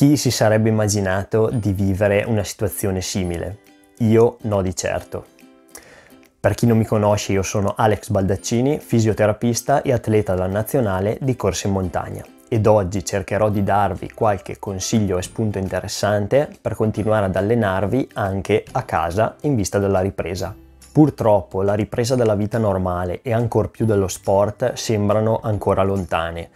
Chi si sarebbe immaginato di vivere una situazione simile? Io no di certo. Per chi non mi conosce io sono Alex Baldaccini, fisioterapista e atleta della nazionale di corsa in montagna ed oggi cercherò di darvi qualche consiglio e spunto interessante per continuare ad allenarvi anche a casa in vista della ripresa. Purtroppo la ripresa della vita normale e ancor più dello sport sembrano ancora lontane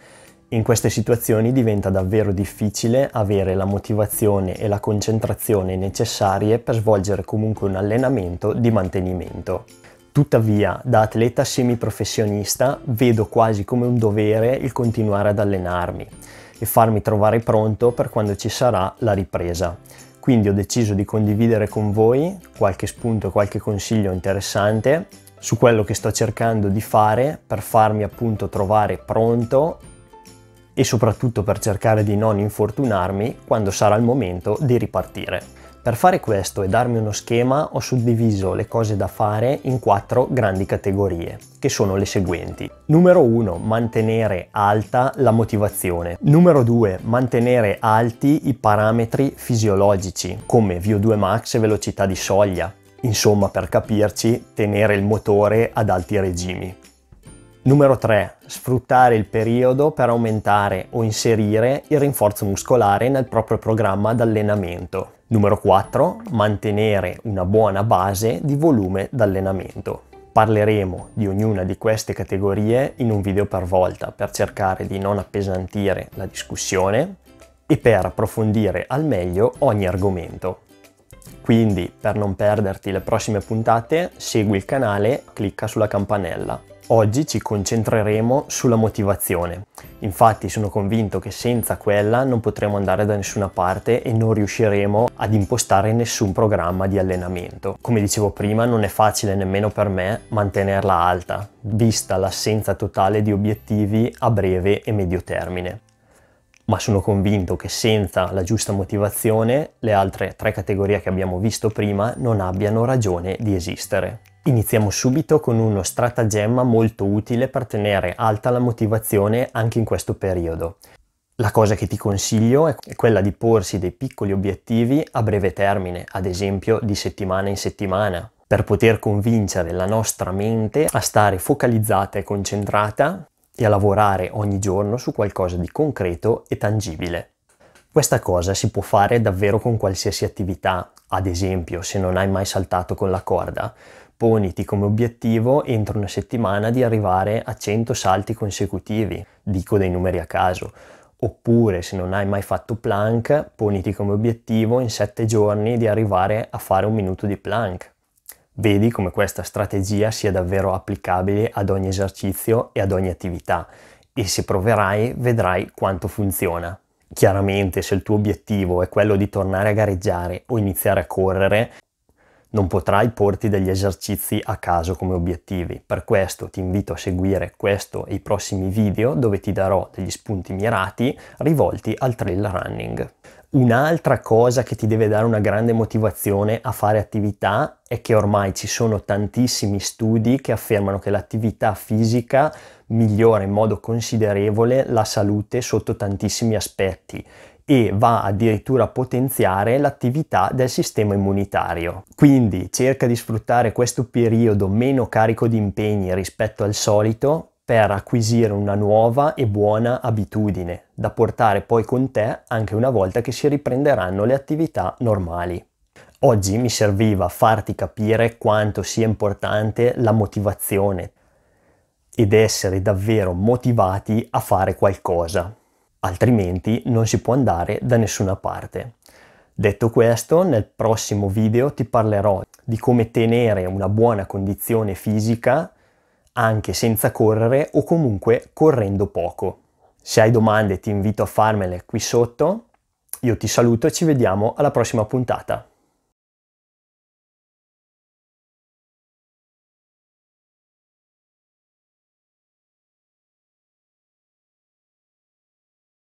in queste situazioni diventa davvero difficile avere la motivazione e la concentrazione necessarie per svolgere comunque un allenamento di mantenimento. Tuttavia, da atleta semiprofessionista, vedo quasi come un dovere il continuare ad allenarmi e farmi trovare pronto per quando ci sarà la ripresa. Quindi ho deciso di condividere con voi qualche spunto, qualche consiglio interessante su quello che sto cercando di fare per farmi appunto trovare pronto e soprattutto per cercare di non infortunarmi quando sarà il momento di ripartire. Per fare questo e darmi uno schema ho suddiviso le cose da fare in quattro grandi categorie, che sono le seguenti. Numero 1, mantenere alta la motivazione. Numero 2, mantenere alti i parametri fisiologici, come VO2 max e velocità di soglia. Insomma, per capirci, tenere il motore ad alti regimi. Numero 3. Sfruttare il periodo per aumentare o inserire il rinforzo muscolare nel proprio programma d'allenamento. Numero 4. Mantenere una buona base di volume d'allenamento. Parleremo di ognuna di queste categorie in un video per volta per cercare di non appesantire la discussione e per approfondire al meglio ogni argomento. Quindi, per non perderti le prossime puntate, segui il canale, clicca sulla campanella. Oggi ci concentreremo sulla motivazione. Infatti sono convinto che senza quella non potremo andare da nessuna parte e non riusciremo ad impostare nessun programma di allenamento. Come dicevo prima, non è facile nemmeno per me mantenerla alta, vista l'assenza totale di obiettivi a breve e medio termine ma sono convinto che senza la giusta motivazione le altre tre categorie che abbiamo visto prima non abbiano ragione di esistere. Iniziamo subito con uno stratagemma molto utile per tenere alta la motivazione anche in questo periodo. La cosa che ti consiglio è quella di porsi dei piccoli obiettivi a breve termine, ad esempio di settimana in settimana, per poter convincere la nostra mente a stare focalizzata e concentrata e a lavorare ogni giorno su qualcosa di concreto e tangibile. Questa cosa si può fare davvero con qualsiasi attività, ad esempio se non hai mai saltato con la corda, poniti come obiettivo entro una settimana di arrivare a 100 salti consecutivi, dico dei numeri a caso, oppure se non hai mai fatto plank, poniti come obiettivo in 7 giorni di arrivare a fare un minuto di plank. Vedi come questa strategia sia davvero applicabile ad ogni esercizio e ad ogni attività e se proverai vedrai quanto funziona. Chiaramente se il tuo obiettivo è quello di tornare a gareggiare o iniziare a correre, non potrai porti degli esercizi a caso come obiettivi, per questo ti invito a seguire questo e i prossimi video dove ti darò degli spunti mirati rivolti al trail running. Un'altra cosa che ti deve dare una grande motivazione a fare attività è che ormai ci sono tantissimi studi che affermano che l'attività fisica migliora in modo considerevole la salute sotto tantissimi aspetti e va addirittura a potenziare l'attività del sistema immunitario. Quindi cerca di sfruttare questo periodo meno carico di impegni rispetto al solito per acquisire una nuova e buona abitudine da portare poi con te anche una volta che si riprenderanno le attività normali. Oggi mi serviva farti capire quanto sia importante la motivazione ed essere davvero motivati a fare qualcosa, altrimenti non si può andare da nessuna parte. Detto questo, nel prossimo video ti parlerò di come tenere una buona condizione fisica anche senza correre o comunque correndo poco. Se hai domande ti invito a farmele qui sotto, io ti saluto e ci vediamo alla prossima puntata.